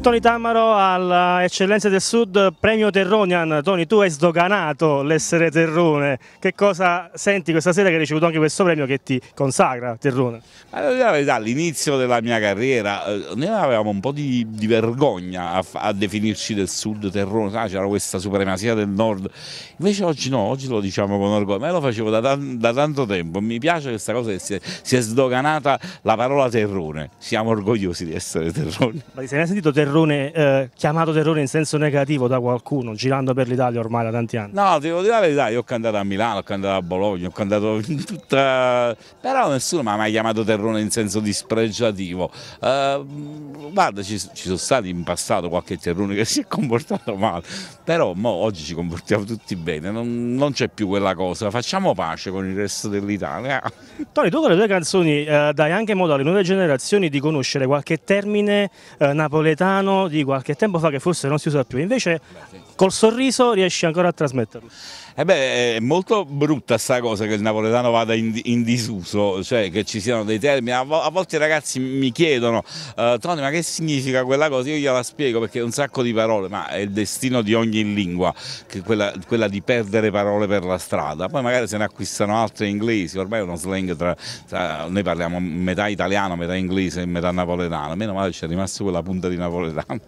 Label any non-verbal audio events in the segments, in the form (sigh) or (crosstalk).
Tony Tamaro all'Eccellenza eh, del Sud, premio Terronian. Tony, tu hai sdoganato l'essere terrone. Che cosa senti questa sera che hai ricevuto anche questo premio che ti consacra terrone? Eh, all'inizio della mia carriera eh, noi avevamo un po' di, di vergogna a, a, definirci del Sud terrone, ah, c'era questa supremazia del Nord. Invece oggi no, oggi lo diciamo con orgoglio, ma io lo facevo da, da tanto tempo. Mi piace questa cosa che si è, si è sdoganata la parola terrone. Siamo orgogliosi di essere terrone. Ma ti sei mai sentito terrone? terrone, eh, chiamato terrone in senso negativo da qualcuno, girando per l'Italia ormai da tanti anni? No, devo dire la verità, io ho cantato a Milano, ho cantato a Bologna, ho cantato in tutta... però nessuno mi ha mai chiamato terrone in senso dispregiativo. Eh, guarda, ci, ci, sono stati in passato qualche terrone che (laughs) si è comportato male, però mo, oggi ci comportiamo tutti bene, non, non c'è più quella cosa, facciamo pace con il resto dell'Italia. (laughs) Tony, tu con le tue canzoni eh, dai anche modo alle nuove generazioni di conoscere qualche termine eh, napoletano italiano di qualche tempo fa che forse non si usa più, invece beh, sì. col sorriso riesci ancora a trasmetterlo. Eh beh, è molto brutta sta cosa che il napoletano vada in, in disuso, cioè che ci siano dei termini, a, a volte i ragazzi mi chiedono, uh, Tony ma che significa quella cosa? Io gliela spiego perché è un sacco di parole, ma è il destino di ogni lingua, che quella, quella, di perdere parole per la strada, poi magari se ne acquistano altre inglesi, ormai è uno slang tra, tra noi parliamo metà italiano, metà inglese e metà napoletano, meno male c'è rimasto quella punta di napoletano l'esame.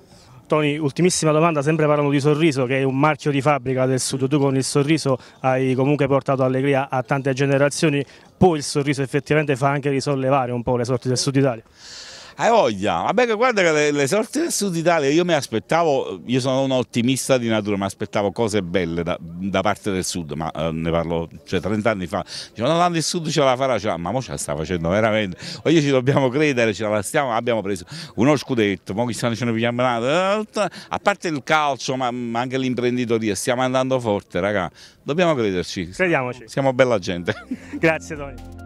Tony, ultimissima domanda, sempre parlando di sorriso, che è un marchio di fabbrica del sud. Tu con il sorriso hai comunque portato allegria a tante generazioni. Poi il sorriso effettivamente fa anche risollevare un po' le sorti del sud Italia. Hai voglia? Vabbè guarda che le, le sorti del Sud Italia, io mi aspettavo, io sono un ottimista di natura, mi aspettavo cose belle da, da parte del Sud, ma eh, ne parlo cioè, 30 anni fa, dicevano tanto il Sud ce la farà, ce cioè, la, ma mo ce la sta facendo veramente, oggi ci dobbiamo credere, ce la stiamo, abbiamo preso uno scudetto, mo chissà ce ne pigliamo un'altra, a parte il calcio, ma, ma anche l'imprenditoria, stiamo andando forte, raga, dobbiamo crederci. Crediamoci. Siamo bella gente. Grazie Tony.